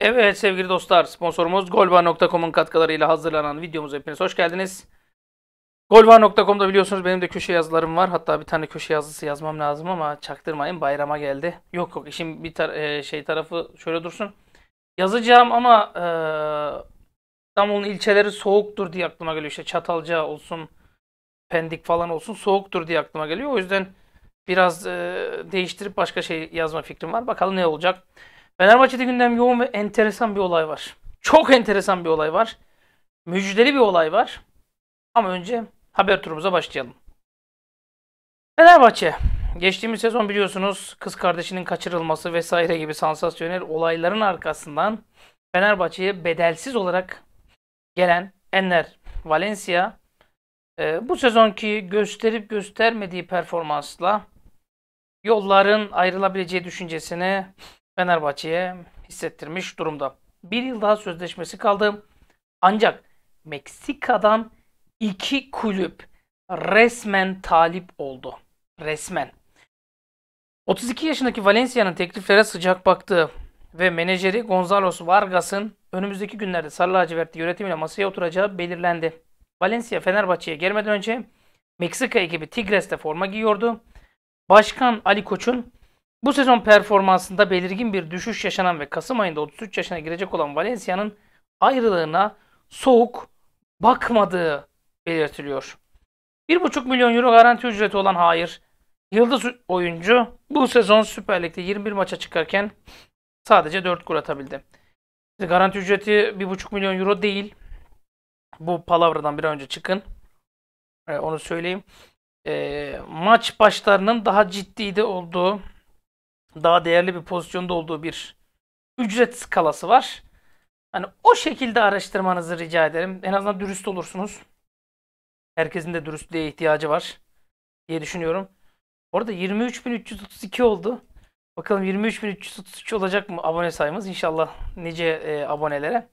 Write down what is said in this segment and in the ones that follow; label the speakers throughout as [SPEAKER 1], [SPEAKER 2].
[SPEAKER 1] Evet sevgili dostlar sponsorumuz golba.com'un katkılarıyla hazırlanan videomuza hepiniz hoş geldiniz. Golba.com'da biliyorsunuz benim de köşe yazılarım var. Hatta bir tane köşe yazısı yazmam lazım ama çaktırmayın bayrama geldi. Yok yok işin bir tar e, şey tarafı şöyle dursun. Yazacağım ama e, İstanbul'un ilçeleri soğuktur diye aklıma geliyor. İşte Çatalca olsun, Pendik falan olsun soğuktur diye aklıma geliyor. O yüzden biraz e, değiştirip başka şey yazma fikrim var. Bakalım ne olacak. Fenerbahçe'de gündem yoğun ve enteresan bir olay var. Çok enteresan bir olay var. Müjdeli bir olay var. Ama önce haber turumuza başlayalım. Fenerbahçe geçtiğimiz sezon biliyorsunuz kız kardeşinin kaçırılması vesaire gibi sansasyonel olayların arkasından Fenerbahçe'ye bedelsiz olarak gelen Enner Valencia e, bu sezonki gösterip göstermediği performansla yolların ayrılabileceği düşüncesini Fenerbahçe'ye hissettirmiş durumda. Bir yıl daha sözleşmesi kaldı. Ancak Meksika'dan iki kulüp resmen talip oldu. Resmen. 32 yaşındaki Valencia'nın tekliflere sıcak baktığı ve menajeri Gonzalo Vargas'ın önümüzdeki günlerde Sarı Lacivertli yönetimiyle masaya oturacağı belirlendi. Valencia Fenerbahçe'ye gelmeden önce Meksika ekibi Tigres'te forma giyiyordu. Başkan Ali Koç'un bu sezon performansında belirgin bir düşüş yaşanan ve Kasım ayında 33 yaşına girecek olan Valencia'nın ayrılığına soğuk bakmadığı belirtiliyor. 1,5 milyon euro garanti ücreti olan Hayır, yıldız oyuncu bu sezon Süper Lig'de 21 maça çıkarken sadece 4 gol atabildi. Garanti ücreti 1,5 milyon euro değil. Bu palavradan bir önce çıkın. Ee, onu söyleyeyim. Ee, maç başlarının daha ciddi de olduğu, daha değerli bir pozisyonda olduğu bir ücret skalası var. Hani o şekilde araştırmanızı rica ederim. En azından dürüst olursunuz. Herkesin de dürüstlüğe ihtiyacı var diye düşünüyorum. Orada 23.332 oldu. Bakalım 23.333 olacak mı abone sayımız? İnşallah nice e, abonelere.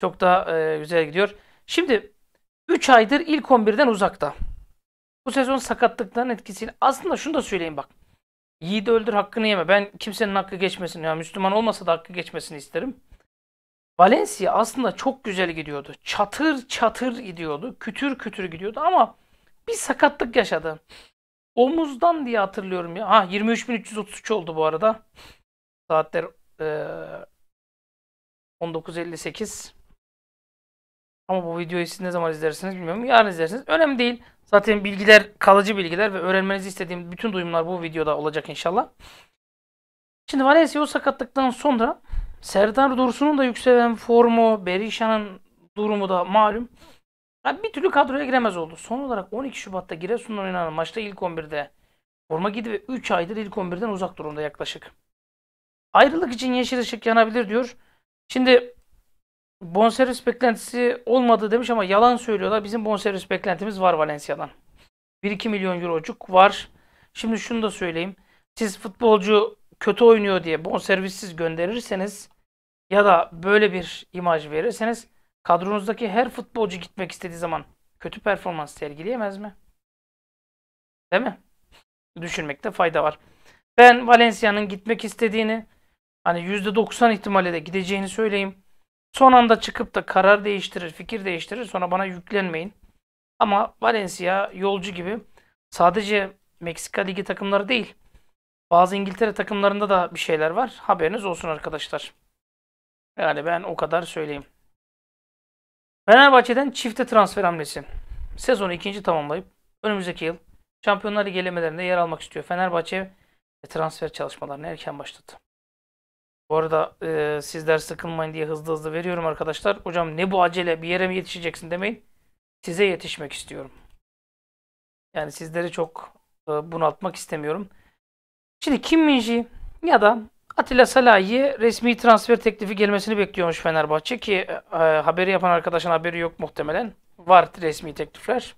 [SPEAKER 1] Çok daha e, güzel gidiyor. Şimdi 3 aydır ilk 11'den uzakta. Bu sezon sakatlıkların etkisini aslında şunu da söyleyeyim bak. Yiğit öldür hakkını yeme. Ben kimsenin hakkı geçmesin. Ya Müslüman olmasa da hakkı geçmesini isterim. Valencia aslında çok güzel gidiyordu. Çatır çatır gidiyordu. Kütür kütür gidiyordu ama bir sakatlık yaşadı. Omuzdan diye hatırlıyorum ya. Ha 23333 oldu bu arada. Saatler e, 19.58. Ama bu videoyu siz ne zaman izlersiniz bilmiyorum. Yarın izlersiniz. Önemli değil. Zaten bilgiler kalıcı bilgiler ve öğrenmenizi istediğim bütün duyumlar bu videoda olacak inşallah. Şimdi Valencia o sakatlıktan sonra Serdar Dursun'un da yükselen formu, Berisha'nın durumu da malum. Abi bir türlü kadroya giremez oldu. Son olarak 12 Şubat'ta Giresun'la oynanan maçta ilk 11'de forma gidi ve 3 aydır ilk 11'den uzak durumda yaklaşık. Ayrılık için yeşil ışık yanabilir diyor. Şimdi bonservis beklentisi olmadı demiş ama yalan söylüyorlar. Bizim bonservis beklentimiz var Valencia'dan. 1-2 milyon eurocuk var. Şimdi şunu da söyleyeyim. Siz futbolcu kötü oynuyor diye bonservissiz gönderirseniz ya da böyle bir imaj verirseniz Kadronuzdaki her futbolcu gitmek istediği zaman kötü performans sergileyemez mi? Değil mi? Düşünmekte fayda var. Ben Valencia'nın gitmek istediğini hani %90 ihtimalle de gideceğini söyleyeyim. Son anda çıkıp da karar değiştirir, fikir değiştirir. Sonra bana yüklenmeyin. Ama Valencia yolcu gibi sadece Meksika Ligi takımları değil. Bazı İngiltere takımlarında da bir şeyler var. Haberiniz olsun arkadaşlar. Yani ben o kadar söyleyeyim. Fenerbahçe'den çifte transfer hamlesi. Sezonu ikinci tamamlayıp önümüzdeki yıl şampiyonları Ligi yer almak istiyor. Fenerbahçe transfer çalışmalarını erken başladı. Bu arada e, sizler sıkılmayın diye hızlı hızlı veriyorum arkadaşlar. Hocam ne bu acele bir yere mi yetişeceksin demeyin. Size yetişmek istiyorum. Yani sizleri çok e, bunaltmak istemiyorum. Şimdi Kim Minji ya da Atilla Salahi'ye resmi transfer teklifi gelmesini bekliyormuş Fenerbahçe ki e, e, haberi yapan arkadaşın haberi yok muhtemelen. Var resmi teklifler.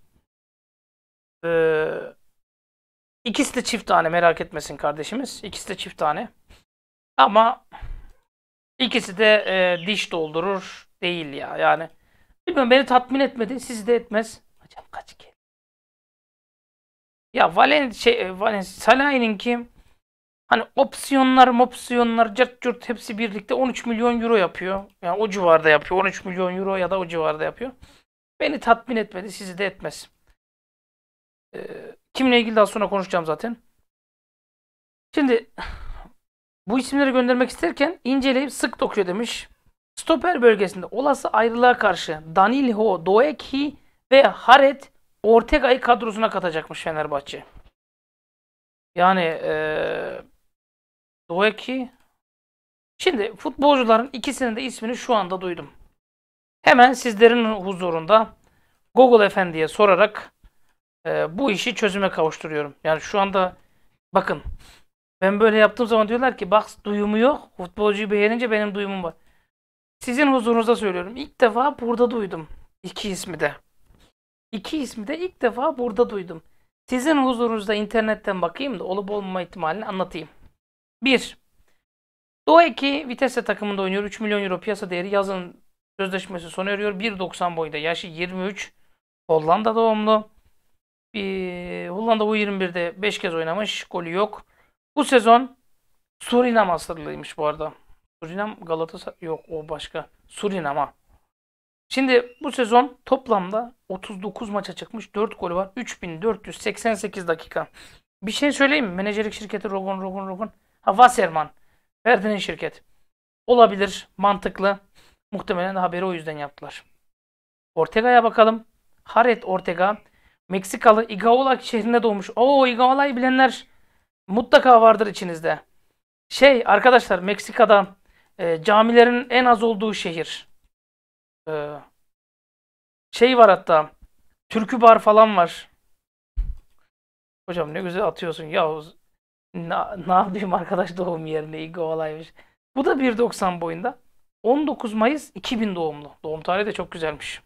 [SPEAKER 1] Ee, ikisi de çift tane merak etmesin kardeşimiz. İkisi de çift tane. Ama ikisi de e, diş doldurur değil ya yani. Bilmiyorum beni tatmin etmedi. Sizi de etmez. Hocam kaç kere. Ya Valen şey e, Valen Salahi'nin kim? Hani opsiyonlar opsiyonlar cırt cırt hepsi birlikte 13 milyon euro yapıyor. Yani o civarda yapıyor. 13 milyon euro ya da o civarda yapıyor. Beni tatmin etmedi. Sizi de etmez. Ee, kimle ilgili daha sonra konuşacağım zaten. Şimdi bu isimleri göndermek isterken inceleyip sık dokuyor demiş. Stoper bölgesinde olası ayrılığa karşı Danilho, Doeki ve Haret Ortega'yı kadrosuna katacakmış Fenerbahçe. Yani ee, Doeki. Şimdi futbolcuların ikisinin de ismini şu anda duydum. Hemen sizlerin huzurunda Google Efendi'ye sorarak e, bu işi çözüme kavuşturuyorum. Yani şu anda bakın ben böyle yaptığım zaman diyorlar ki bak duyumu yok. Futbolcuyu beğenince benim duyumum var. Sizin huzurunuzda söylüyorum. İlk defa burada duydum. İki ismi de. İki ismi de ilk defa burada duydum. Sizin huzurunuzda internetten bakayım da olup olmama ihtimalini anlatayım. 1. Doğu Vitesse takımında oynuyor. 3 milyon euro piyasa değeri yazın sözleşmesi sona eriyor. 1.90 boyunda yaşı 23. Hollanda doğumlu. Ee, Hollanda bu 21de 5 kez oynamış. Golü yok. Bu sezon Surinam asırlıymış bu arada. Surinam Galatasaray yok o başka. Surinam'a. Şimdi bu sezon toplamda 39 maça çıkmış. 4 golü var. 3488 dakika. Bir şey söyleyeyim mi? Menajerlik şirketi Rogon Rogon Rogon Wasserman. Verdiğin şirket. Olabilir. Mantıklı. Muhtemelen haberi o yüzden yaptılar. Ortega'ya bakalım. Haret Ortega. Meksikalı Igaola şehrinde doğmuş. Oo Igaola'yı bilenler mutlaka vardır içinizde. Şey arkadaşlar Meksika'da e, camilerin en az olduğu şehir. E, şey var hatta. Türkü bar falan var. Hocam ne güzel atıyorsun. Ya Na, ne yapayım arkadaş doğum yerine iyi olaymış. Bu da 1.90 boyunda. 19 Mayıs 2000 doğumlu. Doğum tarihi de çok güzelmiş.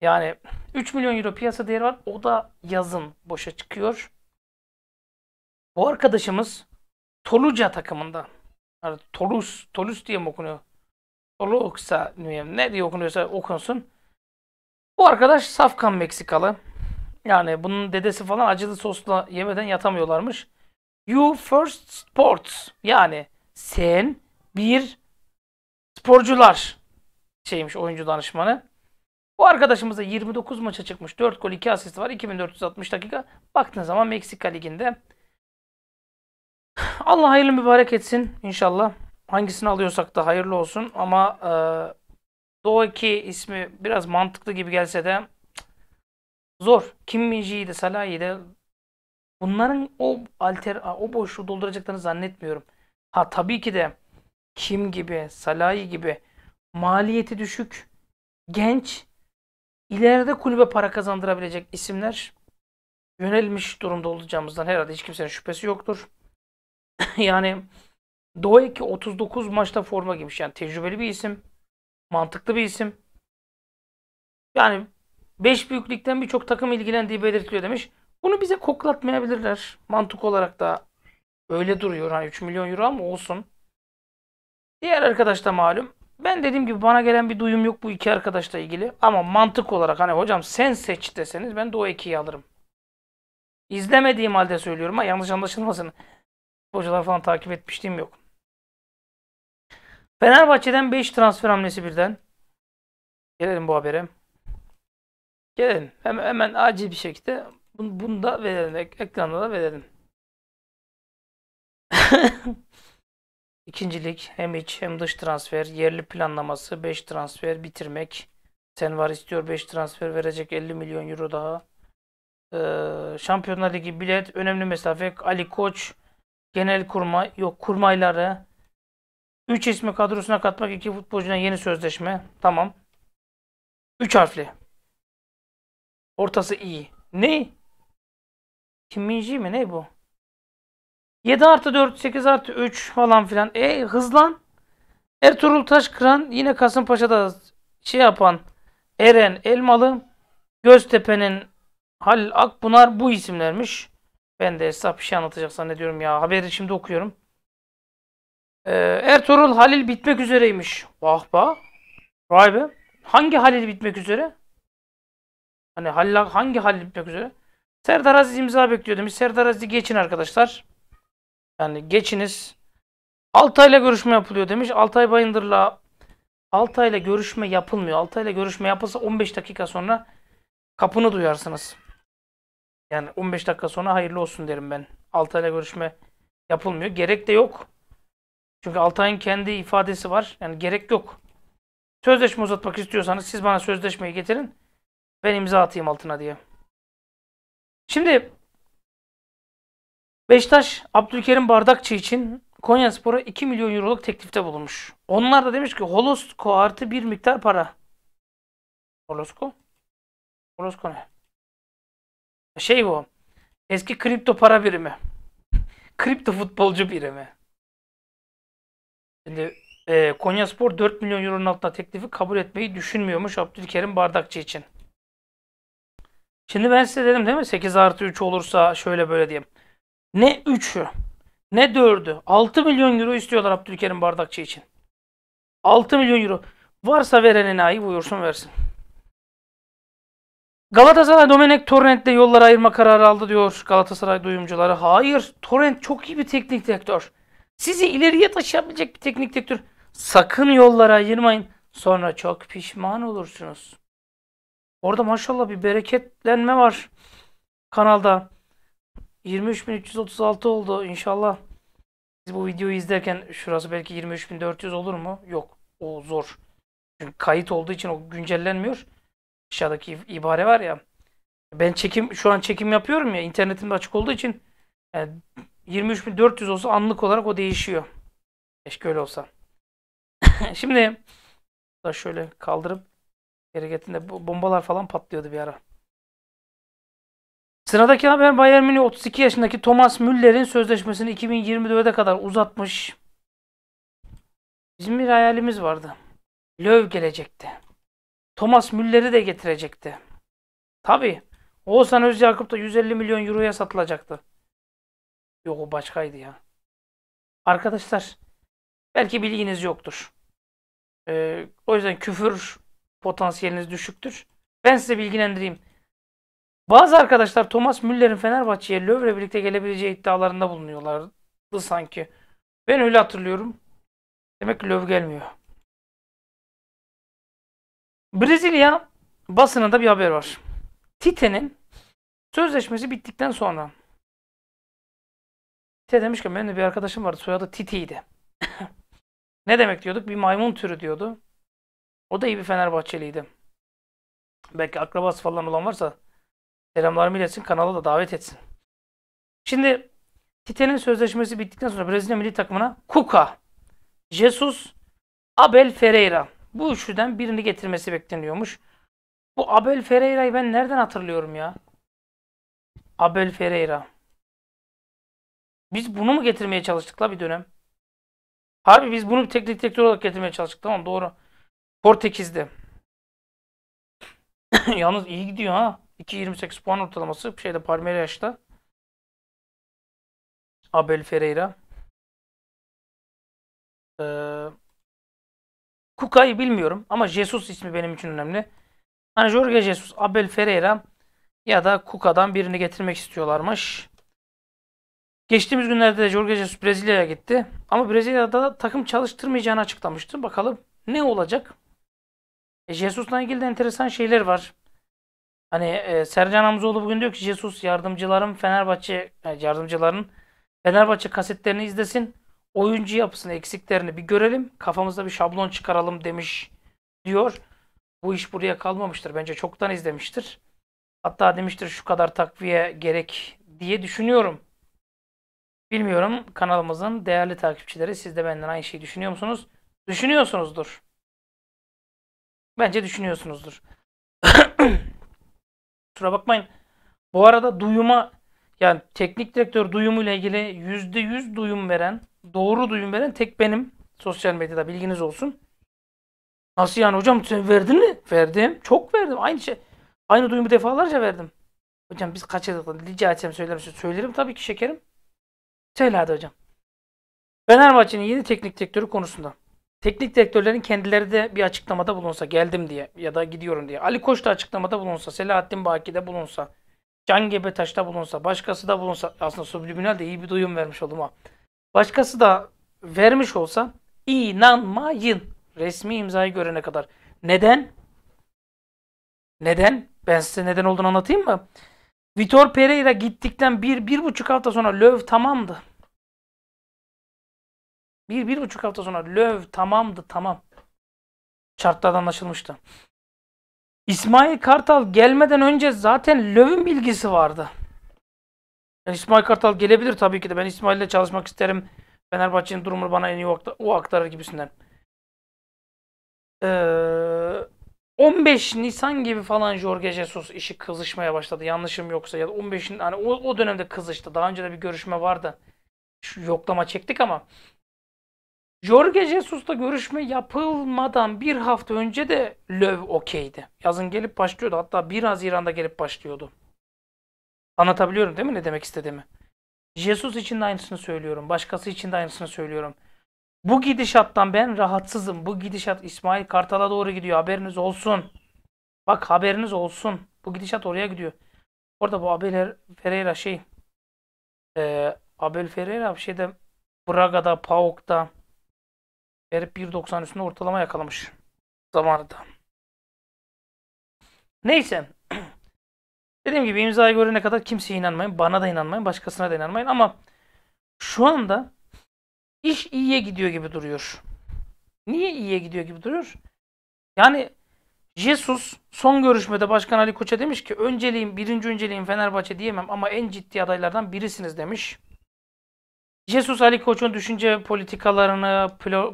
[SPEAKER 1] Yani 3 milyon euro piyasa değeri var. O da yazın boşa çıkıyor. Bu arkadaşımız Toluca takımında. Yani Tolus, Tolus diye mi okunuyor? Toluksa ne diye okunuyorsa okunsun. Bu arkadaş safkan Meksikalı. Yani bunun dedesi falan acılı sosla yemeden yatamıyorlarmış. You first sports. Yani sen bir sporcular şeymiş oyuncu danışmanı. Bu arkadaşımız 29 maça çıkmış. 4 gol 2 asist var. 2460 dakika. Baktığın zaman Meksika Ligi'nde. Allah hayırlı mübarek etsin inşallah. Hangisini alıyorsak da hayırlı olsun. Ama e, Doğu ismi biraz mantıklı gibi gelse de zor. Kim Minji'yi de Salah'yı da bunların o alter o boşluğu dolduracaklarını zannetmiyorum. Ha tabii ki de Kim gibi, Salahi gibi maliyeti düşük, genç, ileride kulübe para kazandırabilecek isimler yönelmiş durumda olacağımızdan herhalde hiç kimsenin şüphesi yoktur. yani Doe ki 39 maçta forma giymiş. Yani tecrübeli bir isim. Mantıklı bir isim. Yani 5 büyüklükten birçok takım ilgilendiği belirtiliyor demiş. Bunu bize koklatmayabilirler. Mantık olarak da öyle duruyor. Hani 3 milyon euro ama olsun. Diğer arkadaş da malum. Ben dediğim gibi bana gelen bir duyum yok bu iki arkadaşla ilgili. Ama mantık olarak hani hocam sen seç deseniz ben de o ekiyi alırım. İzlemediğim halde söylüyorum ama yanlış anlaşılmasın. Hocalar falan takip etmiştim yok. Fenerbahçe'den 5 transfer hamlesi birden. Gelelim bu habere. Gelin Hemen, hemen acil bir şekilde bunu da verelim. Ek ekranda da verelim. İkincilik hem iç hem dış transfer, yerli planlaması 5 transfer bitirmek. Sen var istiyor 5 transfer verecek 50 milyon euro daha. Ee, Şampiyonlar Ligi bilet, önemli mesafe, Ali Koç, genel kurmay, yok kurmayları. 3 ismi kadrosuna katmak, 2 futbolcuna yeni sözleşme. Tamam. 3 harfli. Ortası iyi. Ne? Kiminci mi ne bu? 7 artı 4, 8 artı 3 falan filan. E hızlan. Ertuğrul Taşkıran yine Kasımpaşa'da şey yapan Eren Elmalı, Göztepe'nin Halil Akbunar bu isimlermiş. Ben de hesap bir şey anlatacak zannediyorum ya. Haberi şimdi okuyorum. Ee, Ertuğrul Halil bitmek üzereymiş. Vah bah. Vay be. Hangi Halil bitmek üzere? Hani Halil, hangi Halil bitmek üzere? Serdar Aziz imza bekliyordum. Biz Serdar Aziz'i geçin arkadaşlar. Yani geçiniz. Altay'la görüşme yapılıyor demiş. Altay Bayındır'la Altay'la görüşme yapılmıyor. Altay'la görüşme yapılsa 15 dakika sonra kapını duyarsınız. Yani 15 dakika sonra hayırlı olsun derim ben. Altay'la görüşme yapılmıyor. Gerek de yok. Çünkü Altay'ın kendi ifadesi var. Yani gerek yok. Sözleşme uzatmak istiyorsanız siz bana sözleşmeyi getirin. Ben imza atayım altına diye. Şimdi Beşiktaş Abdülkerim Bardakçı için Konyaspor'a 2 milyon euroluk teklifte bulunmuş. Onlar da demiş ki Holosko artı bir miktar para. Holosko? Holosko ne? Şey bu. Eski kripto para birimi. kripto futbolcu birimi. Şimdi e, Konya 4 milyon euronun altına teklifi kabul etmeyi düşünmüyormuş Abdülkerim Bardakçı için. Şimdi ben size dedim değil mi? 8 artı 3 olursa şöyle böyle diyeyim. Ne 3'ü ne 4'ü 6 milyon euro istiyorlar Abdülkerim Bardakçı için. 6 milyon euro. Varsa veren enayi buyursun versin. Galatasaray Domenek Torrent'le yolları ayırma kararı aldı diyor Galatasaray duyumcuları. Hayır, Torrent çok iyi bir teknik direktör. Sizi ileriye taşıyabilecek bir teknik direktör. Sakın yolları ayırmayın. Sonra çok pişman olursunuz. Orada maşallah bir bereketlenme var kanalda. 23.336 oldu inşallah. biz bu videoyu izlerken şurası belki 23.400 olur mu? Yok. O zor. Çünkü kayıt olduğu için o güncellenmiyor. Aşağıdaki ibare var ya. Ben çekim şu an çekim yapıyorum ya internetim açık olduğu için e, yani 23.400 olsa anlık olarak o değişiyor. Keşke öyle olsa. Şimdi da şöyle kaldırıp Hareketinde bombalar falan patlıyordu bir ara. Sıradaki haber Bayern Münih 32 yaşındaki Thomas Müller'in sözleşmesini 2024'e kadar uzatmış. Bizim bir hayalimiz vardı. Löw gelecekti. Thomas Müller'i de getirecekti. Tabi. Oğuzhan Özyakup da 150 milyon euroya satılacaktı. Yok o başkaydı ya. Arkadaşlar belki bilginiz yoktur. Ee, o yüzden küfür potansiyeliniz düşüktür. Ben size bilgilendireyim. Bazı arkadaşlar Thomas Müller'in Fenerbahçe'ye Lövre birlikte gelebileceği iddialarında bulunuyorlardı sanki. Ben öyle hatırlıyorum. Demek ki Löv gelmiyor. Brezilya basınında bir haber var. Tite'nin sözleşmesi bittikten sonra Tite demişken benim de bir arkadaşım vardı. Soyadı Titi'ydi. ne demek diyorduk? Bir maymun türü diyordu. O da iyi bir Fenerbahçeliydi. Belki akrabası falan olan varsa selamlarımı iletsin. Kanala da davet etsin. Şimdi Tite'nin sözleşmesi bittikten sonra Brezilya milli takımına Kuka, Jesus, Abel Ferreira. Bu üçlüden birini getirmesi bekleniyormuş. Bu Abel Ferreira'yı ben nereden hatırlıyorum ya? Abel Ferreira. Biz bunu mu getirmeye çalıştık la bir dönem? Harbi biz bunu teknik direktör olarak getirmeye çalıştık. Tamam doğru. Portekiz'de. Yalnız iyi gidiyor ha. 2.28 puan ortalaması Bir şeyde Parmeiraç'ta. Abel Ferreira. Ee, Kuka'yı bilmiyorum ama Jesus ismi benim için önemli. Hani Jorge Jesus, Abel Ferreira ya da Kuka'dan birini getirmek istiyorlarmış. Geçtiğimiz günlerde de Jorge Jesus Brezilya'ya gitti. Ama Brezilya'da takım çalıştırmayacağını açıklamıştı. Bakalım ne olacak? E, Jesus'la ilgili de enteresan şeyler var. Hani e, Sercan Hamzoğlu bugün diyor ki Jesus yardımcılarım Fenerbahçe yani e, yardımcıların Fenerbahçe kasetlerini izlesin. Oyuncu yapısını eksiklerini bir görelim. Kafamızda bir şablon çıkaralım demiş diyor. Bu iş buraya kalmamıştır. Bence çoktan izlemiştir. Hatta demiştir şu kadar takviye gerek diye düşünüyorum. Bilmiyorum kanalımızın değerli takipçileri siz de benden aynı şeyi düşünüyor musunuz? Düşünüyorsunuzdur. Bence düşünüyorsunuzdur. Kusura bakmayın. Bu arada duyuma yani teknik direktör duyumuyla ilgili %100 duyum veren, doğru duyum veren tek benim sosyal medyada bilginiz olsun. Nasıl yani hocam sen verdin mi? Verdim. Çok verdim. Aynı şey. Aynı duyumu defalarca verdim. Hocam biz kaçırdık. Rica etsem söyler Söylerim tabii ki şekerim. Söyle hadi hocam. Fenerbahçe'nin yeni teknik direktörü konusunda teknik direktörlerin kendileri de bir açıklamada bulunsa geldim diye ya da gidiyorum diye. Ali Koç da açıklamada bulunsa, Selahattin Baki de bulunsa, Can da bulunsa, başkası da bulunsa aslında subliminal de iyi bir duyum vermiş oldum ha. Başkası da vermiş olsa inanmayın resmi imzayı görene kadar. Neden? Neden? Ben size neden olduğunu anlatayım mı? Vitor Pereira gittikten bir, bir buçuk hafta sonra Löw tamamdı. Bir, bir buçuk hafta sonra löv tamamdı tamam. şartlardan anlaşılmıştı. İsmail Kartal gelmeden önce zaten lövün bilgisi vardı. Yani İsmail Kartal gelebilir tabii ki de. Ben İsmail ile çalışmak isterim. Fenerbahçe'nin durumunu bana en iyi o aktarır gibisinden. Ee, 15 Nisan gibi falan Jorge Jesus işi kızışmaya başladı. Yanlışım yoksa ya da hani o, o dönemde kızıştı. Daha önce de bir görüşme vardı. Şu yoklama çektik ama Jorge Jesus'la görüşme yapılmadan bir hafta önce de Löw okeydi. Yazın gelip başlıyordu. Hatta 1 Haziran'da gelip başlıyordu. Anlatabiliyorum değil mi ne demek istediğimi? Jesus için de aynısını söylüyorum. Başkası için de aynısını söylüyorum. Bu gidişattan ben rahatsızım. Bu gidişat İsmail Kartal'a doğru gidiyor. Haberiniz olsun. Bak haberiniz olsun. Bu gidişat oraya gidiyor. Orada bu Abel Ferreira şey e, Abel Ferreira bir şeyde Braga'da, Pauk'ta Herif 1.90 üstünde ortalama yakalamış zamanında. Neyse. Dediğim gibi imzayı görene kadar kimseye inanmayın. Bana da inanmayın. Başkasına da inanmayın. Ama şu anda iş iyiye gidiyor gibi duruyor. Niye iyiye gidiyor gibi duruyor? Yani Jesus son görüşmede Başkan Ali Koç'a demiş ki önceliğim, birinci önceliğim Fenerbahçe diyemem ama en ciddi adaylardan birisiniz demiş. Jesus Ali Koç'un düşünce politikalarını,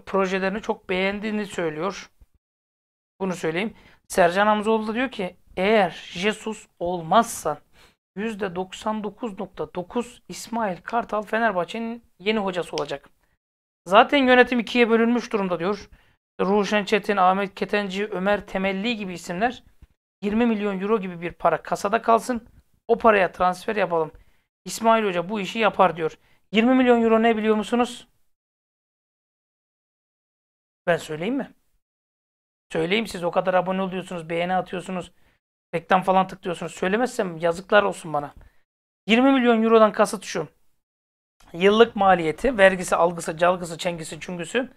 [SPEAKER 1] projelerini çok beğendiğini söylüyor. Bunu söyleyeyim. Sercan Hamzoğlu da diyor ki eğer Jesus olmazsa %99.9 İsmail Kartal Fenerbahçe'nin yeni hocası olacak. Zaten yönetim ikiye bölünmüş durumda diyor. Ruşen Çetin, Ahmet Ketenci, Ömer Temelli gibi isimler 20 milyon euro gibi bir para kasada kalsın. O paraya transfer yapalım. İsmail Hoca bu işi yapar diyor. 20 milyon euro ne biliyor musunuz? Ben söyleyeyim mi? Söyleyeyim siz o kadar abone oluyorsunuz, beğeni atıyorsunuz, reklam falan tıklıyorsunuz. Söylemezsem yazıklar olsun bana. 20 milyon eurodan kasıt şu. Yıllık maliyeti, vergisi, algısı, calgısı, çengisi, çüngüsü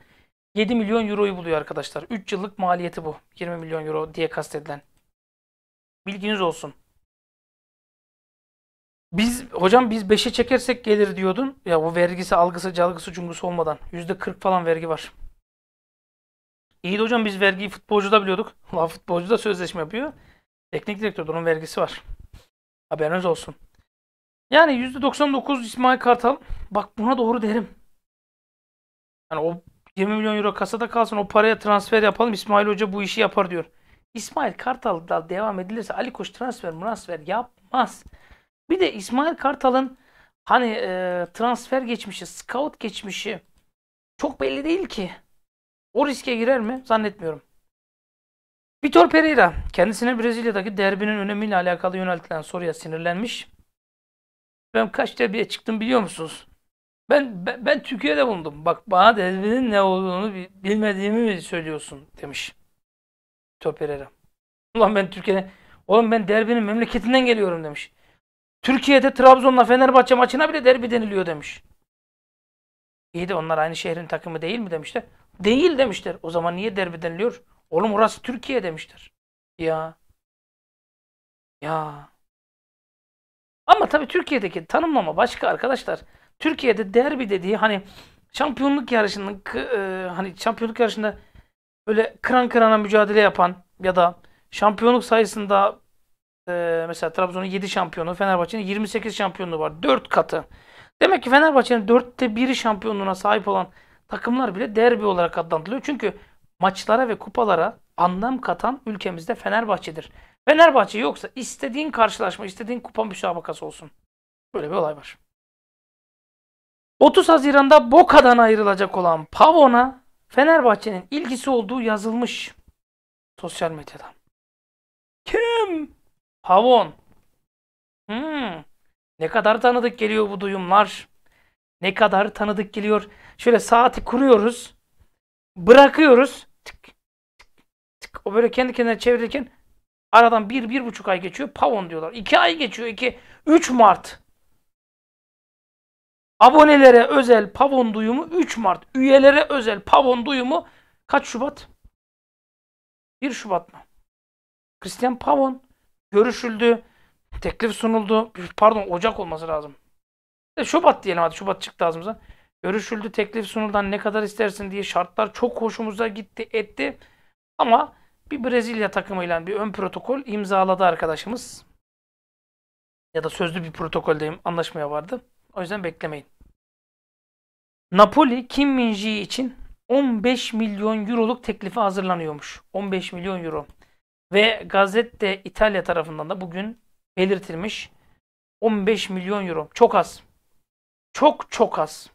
[SPEAKER 1] 7 milyon euroyu buluyor arkadaşlar. 3 yıllık maliyeti bu. 20 milyon euro diye kastedilen. Bilginiz olsun. Biz hocam biz 5'e çekersek gelir diyordun. Ya bu vergisi, algısı, calgısı, cungusu olmadan %40 falan vergi var. İyi de hocam biz vergiyi futbolcuda biliyorduk. La futbolcu da sözleşme yapıyor. Teknik direktör onun vergisi var. Haberiniz olsun. Yani %99 İsmail Kartal bak buna doğru derim. Yani o 20 milyon euro kasada kalsın o paraya transfer yapalım İsmail Hoca bu işi yapar diyor. İsmail Kartal Kartal'da devam edilirse Ali Koç transfer transfer yapmaz. Bir de İsmail Kartal'ın hani e, transfer geçmişi, scout geçmişi çok belli değil ki. O riske girer mi? Zannetmiyorum. Vitor Pereira kendisine Brezilya'daki derbinin önemiyle alakalı yöneltilen soruya sinirlenmiş. Ben kaç derbiye çıktım biliyor musunuz? Ben ben, ben Türkiye'de bulundum. Bak bana derbinin ne olduğunu bilmediğimi mi söylüyorsun demiş. Vitor Pereira. Ulan ben Türkiye'de Oğlum ben derbinin memleketinden geliyorum demiş. Türkiye'de Trabzon'la Fenerbahçe maçına bile derbi deniliyor demiş. İyi de onlar aynı şehrin takımı değil mi demişler. Değil demişler. O zaman niye derbi deniliyor? Oğlum orası Türkiye demişler. Ya. Ya. Ama tabii Türkiye'deki tanımlama başka arkadaşlar. Türkiye'de derbi dediği hani şampiyonluk yarışının e, hani şampiyonluk yarışında öyle kıran kırana mücadele yapan ya da şampiyonluk sayısında ee, mesela Trabzon'un 7 şampiyonu, Fenerbahçe'nin 28 şampiyonluğu var. 4 katı. Demek ki Fenerbahçe'nin 4'te 1'i şampiyonluğuna sahip olan takımlar bile derbi olarak adlandırılıyor. Çünkü maçlara ve kupalara anlam katan ülkemizde Fenerbahçe'dir. Fenerbahçe yoksa istediğin karşılaşma, istediğin kupa müsabakası olsun. Böyle bir olay var. 30 Haziran'da Boka'dan ayrılacak olan Pavon'a Fenerbahçe'nin ilgisi olduğu yazılmış sosyal medyada. Kim? Pavon. Hmm. Ne kadar tanıdık geliyor bu duyumlar. Ne kadar tanıdık geliyor. Şöyle saati kuruyoruz. Bırakıyoruz. Tık, tık, tık. O böyle kendi kendine çevirirken aradan bir, bir buçuk ay geçiyor. Pavon diyorlar. İki ay geçiyor. iki. Üç Mart. Abonelere özel pavon duyumu 3 Mart. Üyelere özel pavon duyumu kaç Şubat? 1 Şubat mı? Christian Pavon görüşüldü. Teklif sunuldu. Pardon Ocak olması lazım. E, Şubat diyelim hadi. Şubat çıktı ağzımıza. Görüşüldü. Teklif sunuldan ne kadar istersin diye şartlar çok hoşumuza gitti etti. Ama bir Brezilya takımıyla bir ön protokol imzaladı arkadaşımız. Ya da sözlü bir protokoldeyim anlaşmaya vardı. O yüzden beklemeyin. Napoli Kim Minji için 15 milyon euroluk teklifi hazırlanıyormuş. 15 milyon euro. Ve gazette İtalya tarafından da bugün belirtilmiş 15 milyon euro. Çok az. Çok çok az.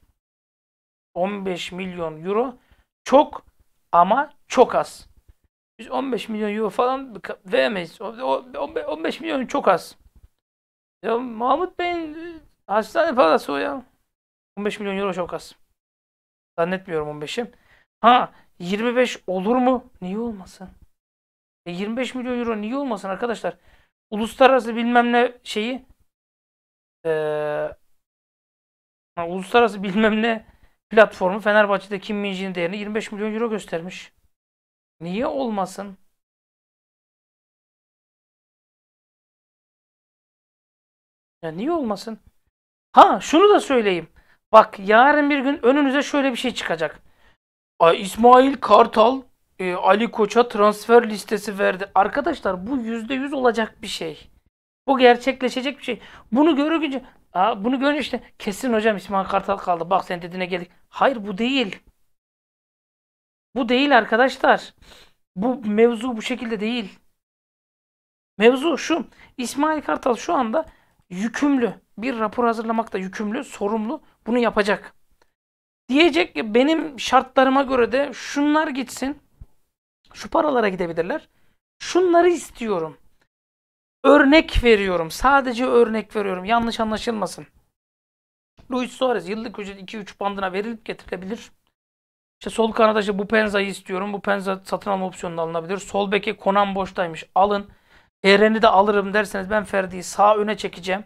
[SPEAKER 1] 15 milyon euro çok ama çok az. Biz 15 milyon euro falan veremeyiz. 15 milyon çok az. Ya Mahmut Bey'in e, hastane parası o ya. 15 milyon euro çok az. Zannetmiyorum 15'i. Ha 25 olur mu? Niye olmasın? E 25 milyon euro niye olmasın arkadaşlar? Uluslararası bilmem ne şeyi ee, uluslararası bilmem ne platformu Fenerbahçe'de Kim Minji'nin değerini 25 milyon euro göstermiş. Niye olmasın? Ya niye olmasın? Ha şunu da söyleyeyim. Bak yarın bir gün önünüze şöyle bir şey çıkacak. İsmail Kartal e, Ali Koç'a transfer listesi verdi. Arkadaşlar bu yüzde yüz olacak bir şey. Bu gerçekleşecek bir şey. Bunu görünce Aa, bunu görünce işte kesin hocam İsmail Kartal kaldı. Bak sen dediğine geldik. Hayır bu değil. Bu değil arkadaşlar. Bu mevzu bu şekilde değil. Mevzu şu. İsmail Kartal şu anda yükümlü. Bir rapor hazırlamakta yükümlü, sorumlu. Bunu yapacak. Diyecek ki benim şartlarıma göre de şunlar gitsin. Şu paralara gidebilirler. Şunları istiyorum. Örnek veriyorum. Sadece örnek veriyorum. Yanlış anlaşılmasın. Luis Suarez yıllık ücret 2-3 bandına verilip getirilebilir. İşte sol kanada işte bu Penza'yı istiyorum. Bu Penza satın alma opsiyonu alınabilir. Sol beke Konan boştaymış. Alın. Eren'i de alırım derseniz ben Ferdi'yi sağ öne çekeceğim.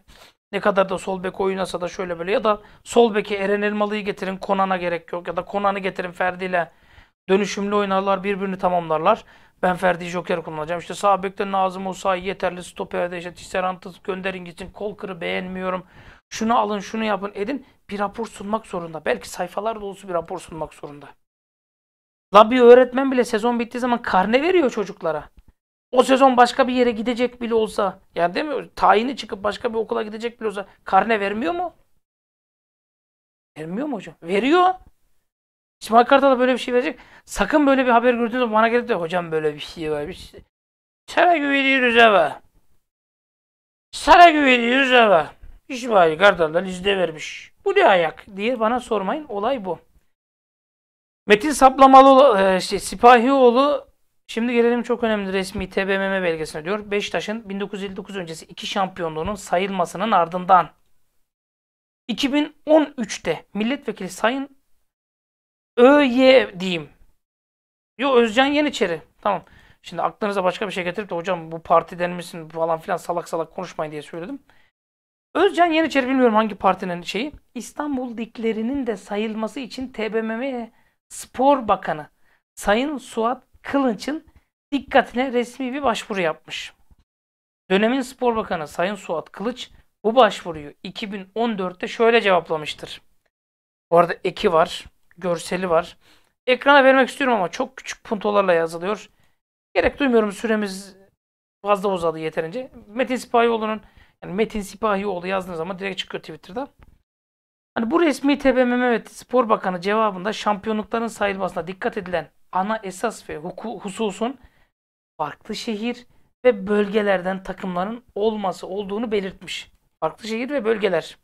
[SPEAKER 1] Ne kadar da sol bek oynasa da şöyle böyle ya da sol beke Eren Elmalı'yı getirin Konan'a gerek yok ya da Konan'ı getirin Ferdi ile Dönüşümlü oynarlar, birbirini tamamlarlar. Ben Ferdi Joker kullanacağım. İşte sağ bekte Nazım Usay yeterli. Stoperde işte Tisserant'ı gönderin gitsin. Kol kırı beğenmiyorum. Şunu alın, şunu yapın, edin. Bir rapor sunmak zorunda. Belki sayfalar dolusu bir rapor sunmak zorunda. La bir öğretmen bile sezon bittiği zaman karne veriyor çocuklara. O sezon başka bir yere gidecek bile olsa, yani değil mi? Tayini çıkıp başka bir okula gidecek bile olsa karne vermiyor mu? Vermiyor mu hocam? Veriyor. Şimdi Akartal'a böyle bir şey verecek. Sakın böyle bir haber gördüğünüzde bana gelip de hocam böyle bir şey var. Biz sana güveniyoruz ama. Sana güveniyoruz ama. İsmail Kartal'dan izle vermiş. Bu ne ayak diye bana sormayın. Olay bu. Metin Saplamalı işte e, Sipahioğlu şimdi gelelim çok önemli resmi TBMM belgesine diyor. Beşiktaş'ın 1959 öncesi iki şampiyonluğunun sayılmasının ardından 2013'te milletvekili Sayın Öye diyeyim. Yo Özcan Yeniçeri. Tamam. Şimdi aklınıza başka bir şey getirip de hocam bu partiden misin falan filan salak salak konuşmayın diye söyledim. Özcan Yeniçeri bilmiyorum hangi partinin şeyi. İstanbul diklerinin de sayılması için TBMM Spor Bakanı Sayın Suat Kılınç'ın dikkatine resmi bir başvuru yapmış. Dönemin Spor Bakanı Sayın Suat Kılıç bu başvuruyu 2014'te şöyle cevaplamıştır. Bu arada eki var görseli var. Ekrana vermek istiyorum ama çok küçük puntolarla yazılıyor. Gerek duymuyorum süremiz fazla uzadı yeterince. Metin Sipahioğlu'nun yani Metin Sipahioğlu yazdığınız zaman direkt çıkıyor Twitter'da. Hani bu resmi TBMM ve Spor Bakanı cevabında şampiyonlukların sayılmasına dikkat edilen ana esas ve huku, hususun farklı şehir ve bölgelerden takımların olması olduğunu belirtmiş. Farklı şehir ve bölgeler.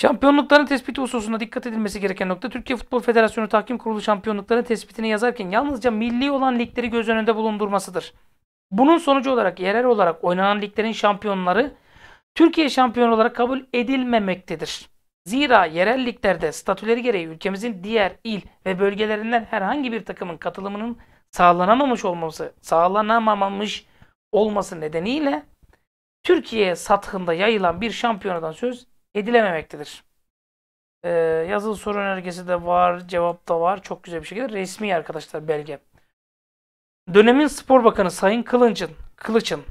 [SPEAKER 1] Şampiyonlukların tespiti hususunda dikkat edilmesi gereken nokta Türkiye Futbol Federasyonu Tahkim Kurulu şampiyonlukların tespitini yazarken yalnızca milli olan ligleri göz önünde bulundurmasıdır. Bunun sonucu olarak yerel olarak oynanan liglerin şampiyonları Türkiye şampiyonu olarak kabul edilmemektedir. Zira yerel liglerde statüleri gereği ülkemizin diğer il ve bölgelerinden herhangi bir takımın katılımının sağlanamamış olması, sağlanamamış olması nedeniyle Türkiye sathında yayılan bir şampiyonadan söz edilememektedir. Ee, yazılı soru önergesi de var, cevap da var. Çok güzel bir şekilde resmi arkadaşlar belge. Dönemin spor bakanı Sayın Kılıç'ın Kılıç'ın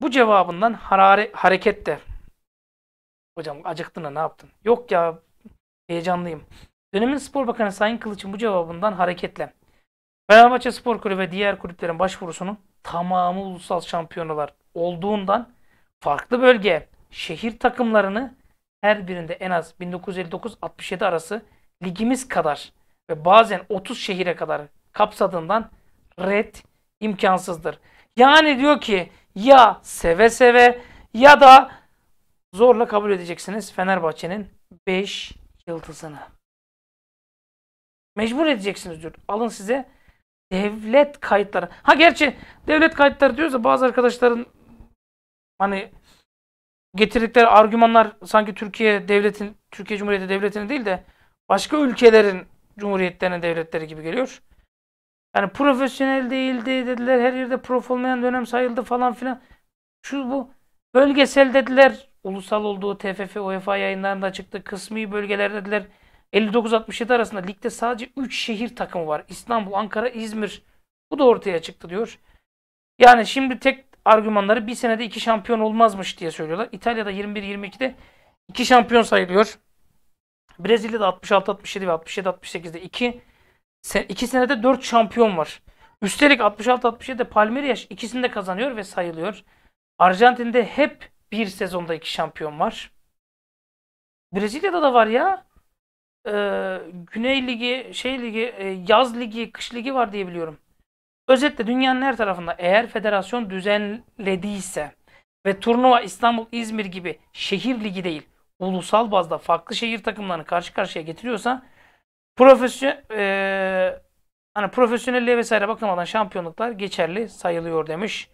[SPEAKER 1] bu cevabından harare, harekette. Hocam acıktın da ne yaptın? Yok ya heyecanlıyım. Dönemin spor bakanı Sayın Kılıç'ın bu cevabından hareketle. Fenerbahçe Spor Kulübü ve diğer kulüplerin başvurusunun tamamı ulusal şampiyonalar olduğundan farklı bölge, şehir takımlarını her birinde en az 1959-67 arası ligimiz kadar ve bazen 30 şehire kadar kapsadığından red imkansızdır. Yani diyor ki ya seve seve ya da zorla kabul edeceksiniz Fenerbahçe'nin 5 yıldızını. Mecbur edeceksiniz diyor. Alın size devlet kayıtları. Ha gerçi devlet kayıtları diyoruz da bazı arkadaşların hani getirdikleri argümanlar sanki Türkiye devletin, Türkiye Cumhuriyeti devletini değil de başka ülkelerin cumhuriyetlerine devletleri gibi geliyor. Yani profesyonel değildi dediler. Her yerde prof olmayan dönem sayıldı falan filan. Şu bu bölgesel dediler. Ulusal olduğu TFF UEFA yayınlarında çıktı. Kısmi bölgeler dediler. 59-67 arasında ligde sadece 3 şehir takımı var. İstanbul, Ankara, İzmir. Bu da ortaya çıktı diyor. Yani şimdi tek argümanları bir senede iki şampiyon olmazmış diye söylüyorlar. İtalya'da 21-22'de iki şampiyon sayılıyor. Brezilya'da 66-67 ve 67-68'de iki. Sen, iki senede dört şampiyon var. Üstelik 66-67'de Palmeiras ikisini de kazanıyor ve sayılıyor. Arjantin'de hep bir sezonda iki şampiyon var. Brezilya'da da var ya. E, Güney Ligi, şey ligi, e, yaz ligi, kış ligi var diye biliyorum. Özetle dünyanın her tarafında eğer federasyon düzenlediyse ve turnuva İstanbul, İzmir gibi şehir ligi değil, ulusal bazda farklı şehir takımlarını karşı karşıya getiriyorsa profesyonel e, hani profesyonelliğe vesaire bakılmadan şampiyonluklar geçerli sayılıyor demiş.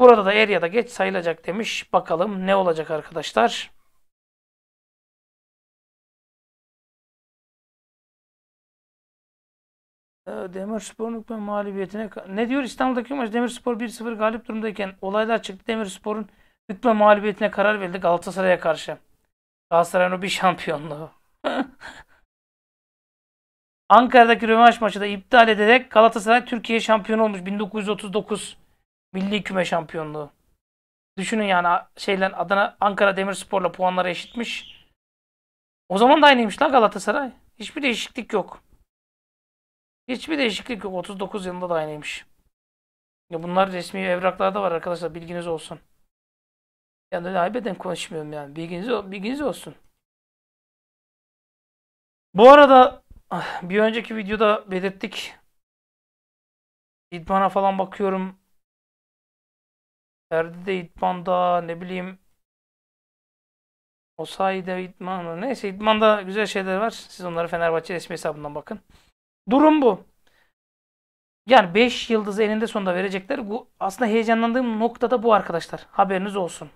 [SPEAKER 1] Burada da er ya da geç sayılacak demiş. Bakalım ne olacak arkadaşlar. Ee, Demirspor'un mağlubiyetine ne diyor İstanbul'daki maç Demirspor 1-0 galip durumdayken olaylar çıktı. Demirspor'un hükme mağlubiyetine karar verildi Galatasaray'a karşı. Galatasaray'ın o bir şampiyonluğu. Ankara'daki rövanş maçı da iptal ederek Galatasaray Türkiye şampiyonu olmuş 1939 milli küme şampiyonluğu. Düşünün yani şeyle Adana Ankara Demirspor'la puanları eşitmiş. O zaman da aynıymış lan Galatasaray. Hiçbir değişiklik yok. Hiçbir değişiklik yok. 39 yılında da aynıymış. Ya bunlar resmi evraklarda var arkadaşlar. Bilginiz olsun. Yani öyle haybeden konuşmuyorum yani. Bilginiz, bilginiz olsun. Bu arada ah, bir önceki videoda belirttik. İdmana falan bakıyorum. Ferdi de idmanda ne bileyim Osayi de idmanda neyse idmanda güzel şeyler var. Siz onları Fenerbahçe resmi hesabından bakın. Durum bu. Yani 5 yıldızı eninde sonunda verecekler. Bu aslında heyecanlandığım noktada bu arkadaşlar. Haberiniz olsun.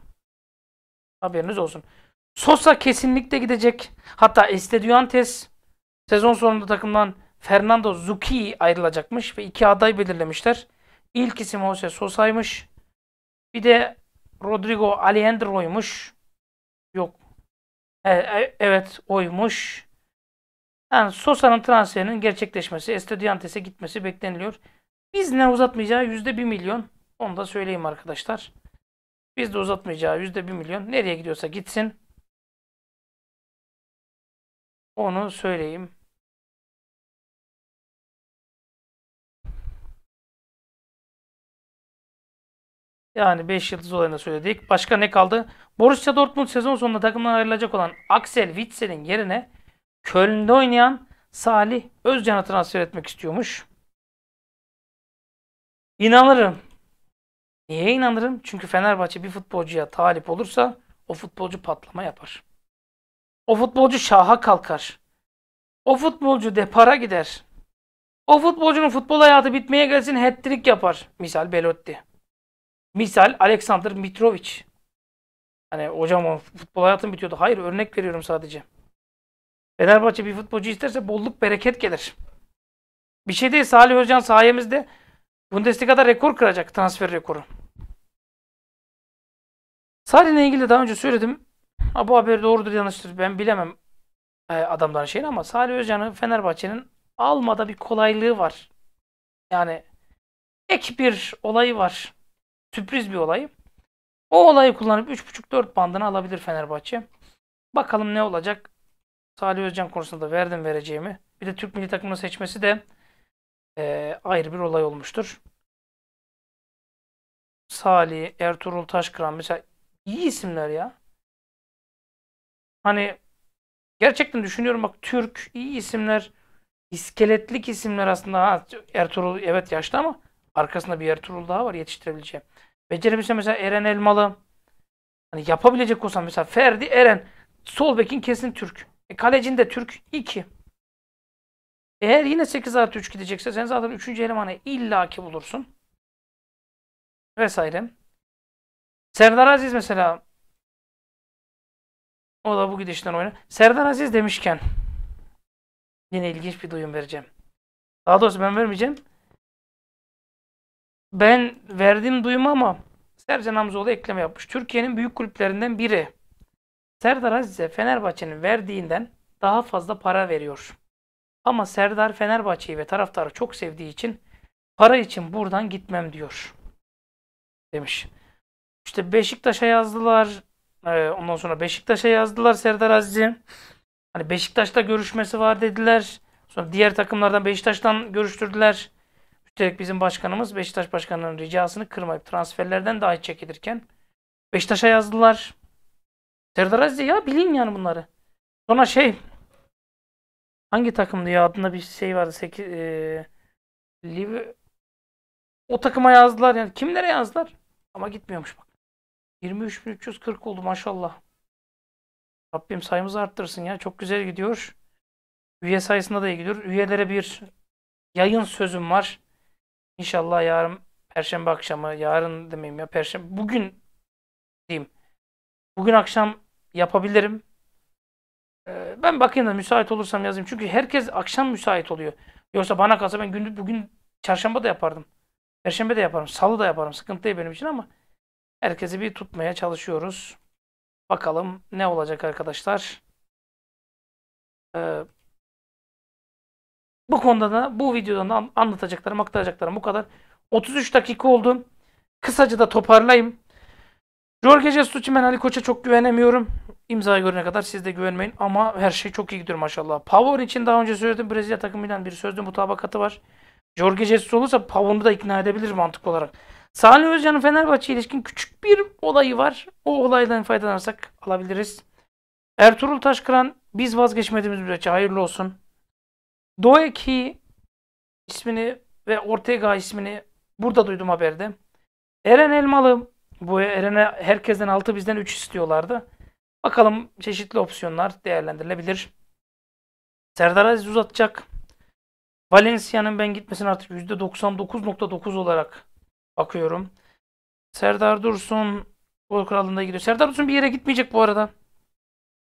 [SPEAKER 1] Haberiniz olsun. Sosa kesinlikle gidecek. Hatta Estediyantes sezon sonunda takımdan Fernando Zuki ayrılacakmış ve iki aday belirlemişler. İlk isim Jose Sosa'ymış. Bir de Rodrigo Alejandro'ymuş. Yok. E, e, evet oymuş. Yani Sosa'nın transferinin gerçekleşmesi, Estudiantes'e gitmesi bekleniliyor. Biz ne uzatmayacağı %1 milyon. Onu da söyleyeyim arkadaşlar. Biz de uzatmayacağı %1 milyon. Nereye gidiyorsa gitsin. Onu söyleyeyim. Yani 5 yıldız olayını söyledik. Başka ne kaldı? Borussia Dortmund sezon sonunda takımdan ayrılacak olan Axel Witsel'in yerine Köln'de oynayan Salih Özcan'ı transfer etmek istiyormuş. İnanırım. Niye inanırım? Çünkü Fenerbahçe bir futbolcuya talip olursa o futbolcu patlama yapar. O futbolcu şaha kalkar. O futbolcu depara gider. O futbolcunun futbol hayatı bitmeye gelsin hat-trick yapar. Misal Belotti. Misal Aleksandr Mitrovic. Hani hocam o futbol hayatım bitiyordu. Hayır örnek veriyorum sadece. Fenerbahçe bir futbolcu isterse bolluk bereket gelir. Bir şey değil Salih Özcan sayemizde Bundesliga'da rekor kıracak transfer rekoru. Salih'le ilgili daha önce söyledim. Ha, bu haber doğrudur yanlıştır ben bilemem e, adamların şeyini ama Salih Özcan'ı Fenerbahçe'nin almada bir kolaylığı var. Yani ek bir olayı var. Sürpriz bir olay. O olayı kullanıp 3.5-4 bandını alabilir Fenerbahçe. Bakalım ne olacak. Salih Özcan konusunda da verdim vereceğimi. Bir de Türk milli takımını seçmesi de e, ayrı bir olay olmuştur. Salih, Ertuğrul Taşkıran mesela iyi isimler ya. Hani gerçekten düşünüyorum bak Türk iyi isimler, iskeletlik isimler aslında. Ha, Ertuğrul evet yaşlı ama arkasında bir Ertuğrul daha var yetiştirebileceğim. Becerebilse mesela Eren Elmalı. Hani yapabilecek olsam mesela Ferdi Eren. Sol bekin kesin Türk. E, kalecinde Türk 2. Eğer yine 8 artı 3 gidecekse sen zaten 3. elemanı illaki bulursun. Vesaire. Serdar Aziz mesela o da bu gidişten oynar. Serdar Aziz demişken yine ilginç bir duyum vereceğim. Daha doğrusu ben vermeyeceğim. Ben verdiğim duyumu ama Sercan Hamzoğlu ekleme yapmış. Türkiye'nin büyük kulüplerinden biri. Serdar Aziz'e Fenerbahçe'nin verdiğinden daha fazla para veriyor. Ama Serdar Fenerbahçe'yi ve taraftarı çok sevdiği için para için buradan gitmem diyor. Demiş. İşte Beşiktaş'a yazdılar. E, ondan sonra Beşiktaş'a yazdılar Serdar Aziz'i. Hani Beşiktaş'ta görüşmesi var dediler. Sonra diğer takımlardan Beşiktaş'tan görüştürdüler. Üstelik bizim başkanımız Beşiktaş başkanının ricasını kırmayıp transferlerden dahi çekilirken Beşiktaş'a yazdılar. Serdar Aziz ya bilin yani bunları. Sonra şey hangi takımdı ya adında bir şey vardı 8 e, Liv o takıma yazdılar yani kimlere yazdılar ama gitmiyormuş bak. 23.340 oldu maşallah. Rabbim sayımızı arttırsın ya. Çok güzel gidiyor. Üye sayısında da iyi gidiyor. Üyelere bir yayın sözüm var. İnşallah yarın Perşembe akşamı yarın demeyeyim ya Perşembe bugün diyeyim. Bugün akşam yapabilirim. Ee, ben bakayım da müsait olursam yazayım. Çünkü herkes akşam müsait oluyor. Yoksa bana kalsa ben gündüz, bugün çarşamba da yapardım. Perşembe de yaparım. Salı da yaparım. Sıkıntı değil benim için ama herkesi bir tutmaya çalışıyoruz. Bakalım ne olacak arkadaşlar. Ee, bu konuda da bu videodan da anlatacaklarım, aktaracaklarım bu kadar. 33 dakika oldu. Kısaca da toparlayayım. Jorge Jesus ben Ali Koç'a çok güvenemiyorum. İmza görene kadar siz de güvenmeyin ama her şey çok iyi gidiyor maşallah. Pavon için daha önce söyledim Brezilya takımıyla bir sözlü mutabakatı var. Jorge Jesus olursa Pavon'u da ikna edebilir mantık olarak. Salih Özcan'ın Fenerbahçe ilişkin küçük bir olayı var. O olaydan faydalanırsak alabiliriz. Ertuğrul Taşkıran biz vazgeçmediğimiz müddetçe hayırlı olsun. Doeki ismini ve Ortega ismini burada duydum haberde. Eren Elmalı bu Eren'e herkesten 6 bizden 3 istiyorlardı. Bakalım çeşitli opsiyonlar değerlendirilebilir. Serdar Aziz uzatacak. Valencia'nın ben gitmesini artık %99.9 olarak bakıyorum. Serdar Dursun gol krallığında gidiyor. Serdar Dursun bir yere gitmeyecek bu arada.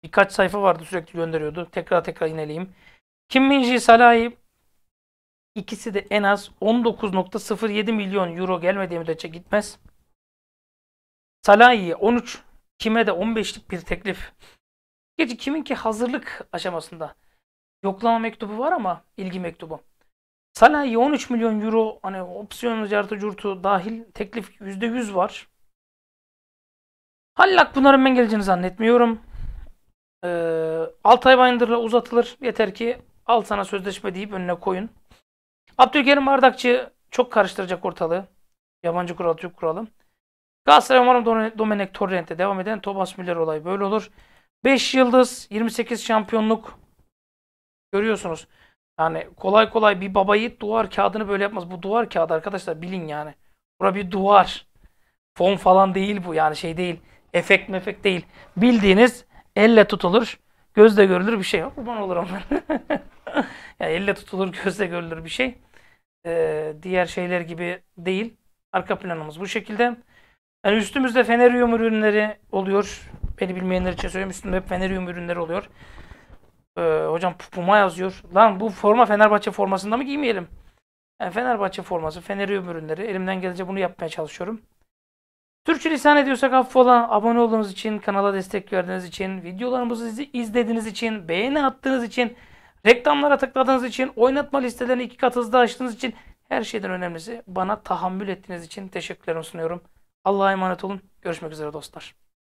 [SPEAKER 1] Birkaç sayfa vardı sürekli gönderiyordu. Tekrar tekrar ineleyeyim. Kim Minji Salahi ikisi de en az 19.07 milyon euro gelmediği müddetçe gitmez. Talayi 13, kime de 15'lik bir teklif. Gece kiminki hazırlık aşamasında. Yoklama mektubu var ama ilgi mektubu. Salahi 13 milyon euro hani opsiyon cartı curtu dahil teklif %100 var. Hallak bunların ben geleceğini zannetmiyorum. Ee, ay Binder'la uzatılır. Yeter ki al sana sözleşme deyip önüne koyun. Abdülkerim Bardakçı çok karıştıracak ortalığı. Yabancı kural Türk kuralı. Galatasaray umarım Domenek Torrent'e devam eden Thomas Müller olayı böyle olur. 5 yıldız, 28 şampiyonluk. Görüyorsunuz. Yani kolay kolay bir babayı duvar kağıdını böyle yapmaz. Bu duvar kağıdı arkadaşlar bilin yani. Bura bir duvar. Fon falan değil bu yani şey değil. Efekt mefekt değil. Bildiğiniz elle tutulur, gözle görülür bir şey. Kurban olurum ben. yani elle tutulur, gözle görülür bir şey. Ee, diğer şeyler gibi değil. Arka planımız bu şekilde. Yani üstümüzde feneryum ürünleri oluyor. Beni bilmeyenler için söyleyeyim. Üstümde hep feneryum ürünleri oluyor. Ee, hocam Puma yazıyor. Lan bu forma Fenerbahçe formasında mı giymeyelim? Yani Fenerbahçe forması, feneryum ürünleri. Elimden gelince bunu yapmaya çalışıyorum. Türkçe lisan ediyorsak affola. Abone olduğunuz için, kanala destek verdiğiniz için, videolarımızı izlediğiniz için, beğeni attığınız için, reklamlara tıkladığınız için, oynatma listelerini iki kat hızda açtığınız için, her şeyden önemlisi bana tahammül ettiğiniz için teşekkürlerimi sunuyorum. Allah'a emanet olun. Görüşmek üzere dostlar.